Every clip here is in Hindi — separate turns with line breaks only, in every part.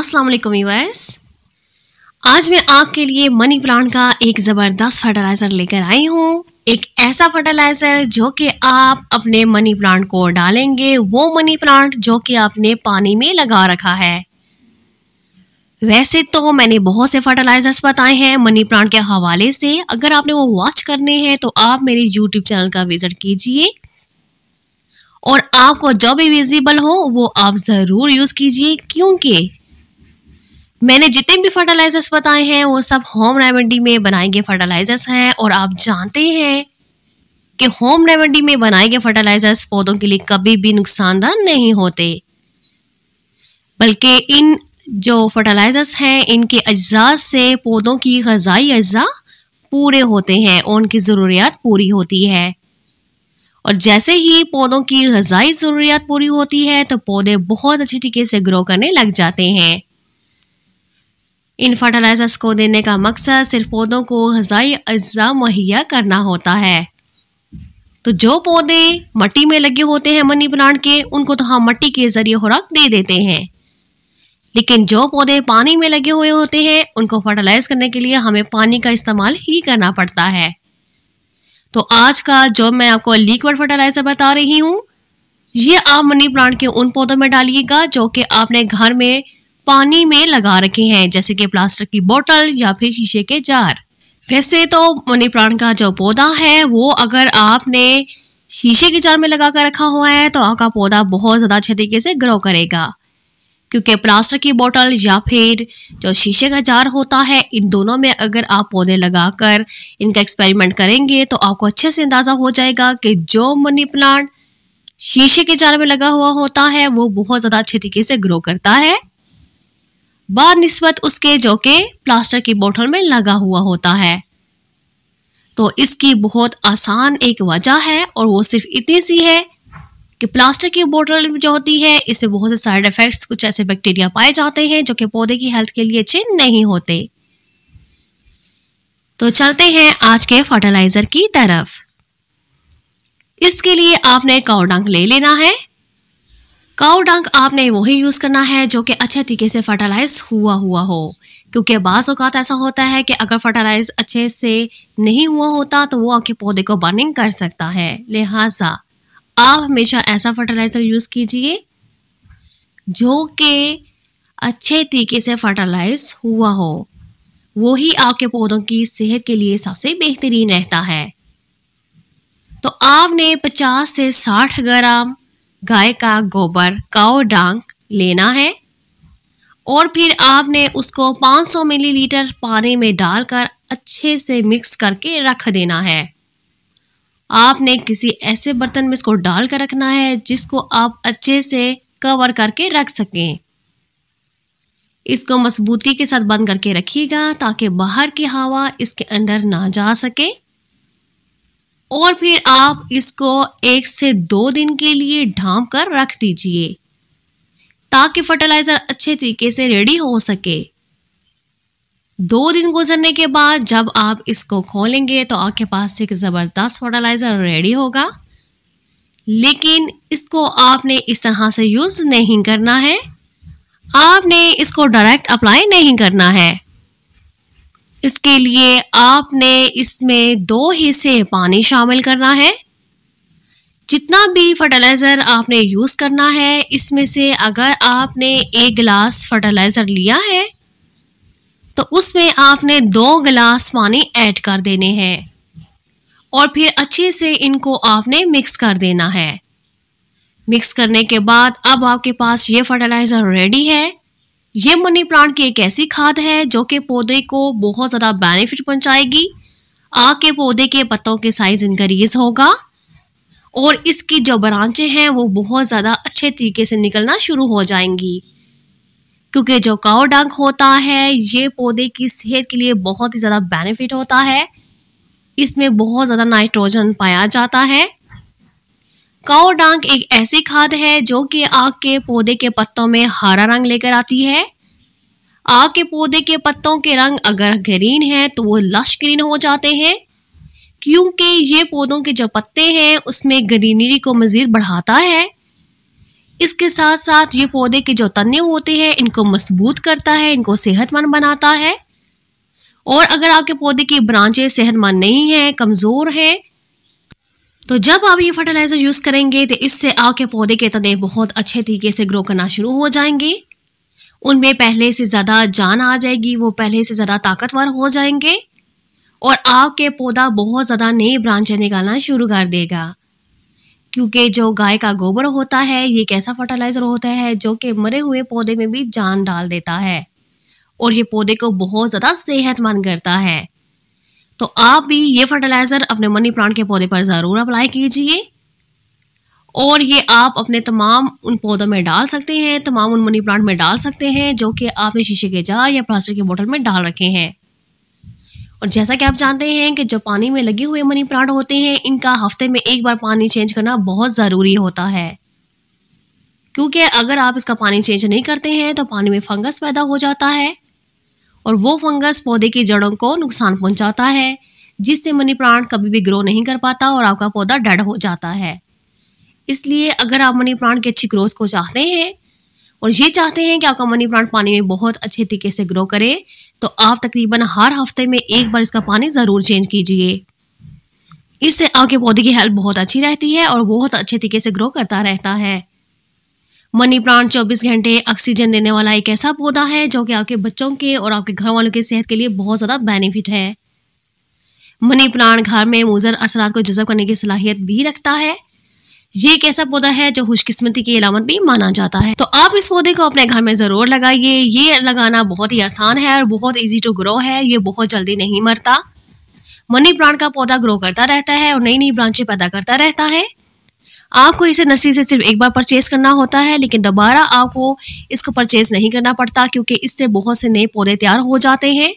अस्सलाम वालेकुम व्यूअर्स आज मैं आपके लिए मनी प्लांट का एक ज़बरदस्त फर्टिलाइज़र लेकर आई हूँ एक ऐसा फर्टिलाइज़र जो कि आप अपने मनी प्लांट को डालेंगे वो मनी प्लांट जो कि आपने पानी में लगा रखा है वैसे तो मैंने बहुत से फर्टिलाइज़र्स बताए हैं मनी प्लांट के हवाले से अगर आपने वो वॉच करने हैं तो आप मेरे यूट्यूब चैनल का विज़िट कीजिए और आपको जो भी विजिबल हो वो आप ज़रूर यूज़ कीजिए क्योंकि मैंने जितने भी फर्टिलाइजर्स बताए हैं वो सब होम रेमेडी में बनाए गए फर्टिलाइजर्स हैं और आप जानते हैं कि होम रेमेडी में बनाए गए फर्टिलाइजर्स पौधों के लिए कभी भी नुकसानदार नहीं होते बल्कि इन जो फर्टिलाइजर्स हैं इनके अज्जा से पौधों की गजाई अज्जा पूरे होते हैं और उनकी ज़रूरियात पूरी होती है और जैसे ही पौधों की गजाई ज़रूरियात पूरी होती है तो पौधे बहुत अच्छी तरीके से ग्रो करने लग जाते हैं इन फर्टिलाइजर्स को देने का मकसद सिर्फ पौधों को गजाई अज्जा मुहैया करना होता है तो जो पौधे मट्टी में लगे होते हैं मनी प्लांट के उनको तो हम मट्टी के जरिए खुराक दे देते हैं लेकिन जो पौधे पानी में लगे हुए होते हैं उनको फर्टिलाइज करने के लिए हमें पानी का इस्तेमाल ही करना पड़ता है तो आज का जो मैं आपको लिक्विड फर्टिलाइजर बता रही हूँ ये आप मनी प्लांट के उन पौधों में डालिएगा जो कि आपने घर में पानी में लगा रखे हैं जैसे कि प्लास्टिक की बोतल या फिर शीशे के जार वैसे तो मनी प्लांट का जो पौधा है वो अगर आपने शीशे के जार में लगा कर रखा हुआ है तो आपका पौधा बहुत ज़्यादा अच्छे तरीके से ग्रो करेगा क्योंकि प्लास्टिक की बोतल या फिर जो शीशे का जार होता है इन दोनों में अगर आप पौधे लगाकर इनका एक्सपेरिमेंट करेंगे तो आपको अच्छे से अंदाज़ा हो जाएगा कि जो मनी प्लांट शीशे के जार में लगा हुआ होता है वो बहुत ज़्यादा अच्छे तरीके से ग्रो करता है बा उसके जो के प्लास्टर की बोतल में लगा हुआ होता है तो इसकी बहुत आसान एक वजह है और वो सिर्फ इतनी सी है कि प्लास्टर की बोतल जो होती है इससे बहुत से साइड इफ़ेक्ट्स कुछ ऐसे बैक्टीरिया पाए जाते हैं जो कि पौधे की हेल्थ के लिए अच्छे नहीं होते तो चलते हैं आज के फर्टिलाइज़र की तरफ इसके लिए आपने कावडांग ले लेना है काउ डंक आपने वही यूज़ करना है जो कि अच्छे तरीके से फर्टिलाइज हुआ हुआ हो क्योंकि बास अवत ऐसा होता है कि अगर फर्टिलाइज अच्छे से नहीं हुआ होता तो वो आपके पौधे को बर्निंग कर सकता है लिहाजा आप हमेशा ऐसा फर्टिलाइज़र यूज़ कीजिए जो कि अच्छे तरीके से फर्टिलाइज हुआ हो वही आपके पौधों की सेहत के लिए सबसे बेहतरीन रहता है तो आपने 50 से 60 ग्राम गाय का गोबर काओ डांग लेना है और फिर आपने उसको 500 मिलीलीटर पानी में डालकर अच्छे से मिक्स करके रख देना है आपने किसी ऐसे बर्तन में इसको डाल कर रखना है जिसको आप अच्छे से कवर करके रख सकें इसको मजबूती के साथ बंद करके रखिएगा ताकि बाहर की हवा इसके अंदर ना जा सके और फिर आप इसको एक से दो दिन के लिए ढांप कर रख दीजिए ताकि फर्टिलाइज़र अच्छे तरीके से रेडी हो सके दो दिन गुजरने के बाद जब आप इसको खोलेंगे तो आपके पास एक ज़बरदस्त फर्टिलाइज़र रेडी होगा लेकिन इसको आपने इस तरह से यूज़ नहीं करना है आपने इसको डायरेक्ट अप्लाई नहीं करना है इसके लिए आपने इसमें दो हिस्से पानी शामिल करना है जितना भी फर्टिलाइज़र आपने यूज़ करना है इसमें से अगर आपने एक गिलास फर्टिलाइज़र लिया है तो उसमें आपने दो गिलास पानी ऐड कर देने हैं और फिर अच्छे से इनको आपने मिक्स कर देना है मिक्स करने के बाद अब आपके पास ये फर्टिलाइज़र रेडी है ये मनी प्लांट की एक ऐसी खाद है जो कि पौधे को बहुत ज़्यादा बेनिफिट पहुंचाएगी आग के पौधे के पत्तों के साइज इंक्रीज होगा और इसकी जो ब्रांचें हैं वो बहुत ज़्यादा अच्छे तरीके से निकलना शुरू हो जाएंगी क्योंकि जो काव डंक होता है ये पौधे की सेहत के लिए बहुत ही ज़्यादा बेनिफिट होता है इसमें बहुत ज़्यादा नाइट्रोजन पाया जाता है काओ डांक एक ऐसी खाद है जो कि आग के पौधे के पत्तों में हरा रंग लेकर आती है आग के पौधे के पत्तों के रंग अगर ग्रीन है तो वो लश ग्रीन हो जाते हैं क्योंकि ये पौधों के जो पत्ते हैं उसमें ग्रीनरी को मज़ीद बढ़ाता है इसके साथ साथ ये पौधे के जो तने होते हैं इनको मजबूत करता है इनको सेहतमंद बनाता है और अगर आपके पौधे की ब्रांचें सेहतमंद नहीं हैं कमज़ोर हैं तो जब आप ये फर्टिलाइज़र यूज़ करेंगे तो इससे आपके पौधे के तने बहुत अच्छे तरीके से ग्रो करना शुरू हो जाएंगे उनमें पहले से ज़्यादा जान आ जाएगी वो पहले से ज़्यादा ताकतवर हो जाएंगे और आपके पौधा बहुत ज़्यादा नई ब्रांचें निकालना शुरू कर देगा क्योंकि जो गाय का गोबर होता है ये कैसा फर्टिलाइज़र होता है जो कि मरे हुए पौधे में भी जान डाल देता है और ये पौधे को बहुत ज़्यादा सेहतमंद करता है तो आप भी ये फर्टिलाइज़र अपने मनी प्लांट के पौधे पर ज़रूर अप्लाई कीजिए और ये आप अपने तमाम उन पौधों में डाल सकते हैं तमाम उन मनी प्लांट में डाल सकते हैं जो कि आपने शीशे के जार या प्लास्टिक के बोतल में डाल रखे हैं और जैसा कि आप जानते हैं कि जो पानी में लगे हुए मनी प्लांट होते हैं इनका हफ्ते में एक बार पानी चेंज करना बहुत ज़रूरी होता है क्योंकि अगर आप इसका पानी चेंज नहीं करते हैं तो पानी में फंगस पैदा हो जाता है और वो फंगस पौधे की जड़ों को नुकसान पहुंचाता है जिससे मनी प्लांट कभी भी ग्रो नहीं कर पाता और आपका पौधा डेड हो जाता है इसलिए अगर आप मनी प्लांट की अच्छी ग्रोथ को चाहते हैं और ये चाहते हैं कि आपका मनी प्लांट पानी में बहुत अच्छे तरीके से ग्रो करे तो आप तकरीबन हर हफ्ते में एक बार इसका पानी ज़रूर चेंज कीजिए इससे आपके पौधे की हेल्थ बहुत अच्छी रहती है और बहुत अच्छे तरीके से ग्रो करता रहता है मनी प्लांट 24 घंटे ऑक्सीजन देने वाला एक ऐसा पौधा है जो कि आपके बच्चों के और आपके घर वालों के सेहत के लिए बहुत ज़्यादा बेनिफिट है मनी प्लांट घर में मुजर असरात को जजब करने की सलाहियत भी रखता है ये एक ऐसा पौधा है जो खुशकिस्मती की अलामत भी माना जाता है तो आप इस पौधे को अपने घर में ज़रूर लगाइए ये लगाना बहुत ही आसान है और बहुत ईजी टू ग्रो है ये बहुत जल्दी नहीं मरता मनी प्लांट का पौधा ग्रो करता रहता है और नई नई ब्रांचें पैदा करता रहता है आपको इसे नर्सरी से सिर्फ एक बार परचेज करना होता है लेकिन दोबारा आपको इसको परचेज नहीं करना पड़ता क्योंकि इससे बहुत से नए पौधे तैयार हो जाते हैं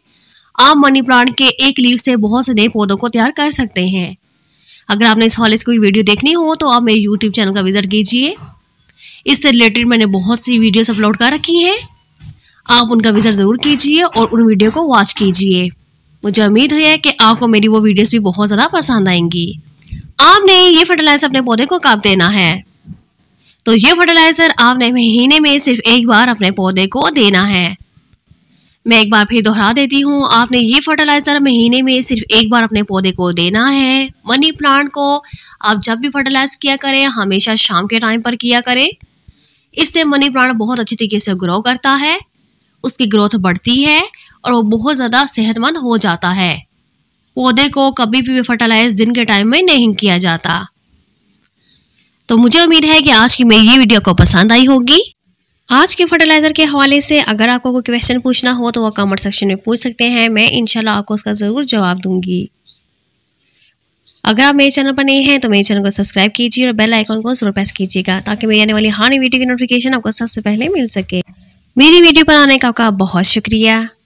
आप मनी प्लांट के एक लीव से बहुत से नए पौधों को तैयार कर सकते हैं अगर आपने इस हॉलेज की वीडियो देखनी हो तो आप मेरे यूट्यूब चैनल का विजिट कीजिए इससे रिलेटेड मैंने बहुत सी वीडियोस अपलोड कर रखी हैं आप उनका विजिट ज़रूर कीजिए और उन वीडियो को वॉच कीजिए मुझे उम्मीद है कि आपको मेरी वो वीडियोस भी बहुत ज़्यादा पसंद आएंगी आपने ये फर्टिलाइजर अपने पौधे को कब देना है तो ये फर्टिलाइजर आपने महीने में सिर्फ एक बार अपने पौधे को देना है मैं एक बार फिर दोहरा देती हूँ आपने ये फर्टिलाइज़र महीने में सिर्फ एक बार अपने पौधे को देना है मनी प्लांट को आप जब भी फर्टिलाइज़ किया करें हमेशा शाम के टाइम पर किया करें इससे मनी प्लांट बहुत अच्छी तरीके से ग्रो करता है उसकी ग्रोथ बढ़ती है और वो बहुत ज़्यादा सेहतमंद हो जाता है पौधे को कभी भी फर्टिलाइज दिन के टाइम में नहीं किया जाता तो मुझे उम्मीद है कि आज की मेरी ये वीडियो को पसंद आई होगी आज के फर्टिलाइज़र के हवाले से अगर आपको कोई क्वेश्चन पूछना हो तो वह कमेंट सेक्शन में पूछ सकते हैं मैं इंशाल्लाह आपको उसका ज़रूर जवाब दूंगी अगर आप मेरे चैनल पर नए हैं तो मेरे चैनल को सब्सक्राइब कीजिए और बेल आइकन को जरूर प्रेस कीजिएगा ताकि मेरी आने वाली हर वीडियो की नोटिफिकेशन आपको सबसे पहले मिल सके मेरी वीडियो पर आने का आपका बहुत शुक्रिया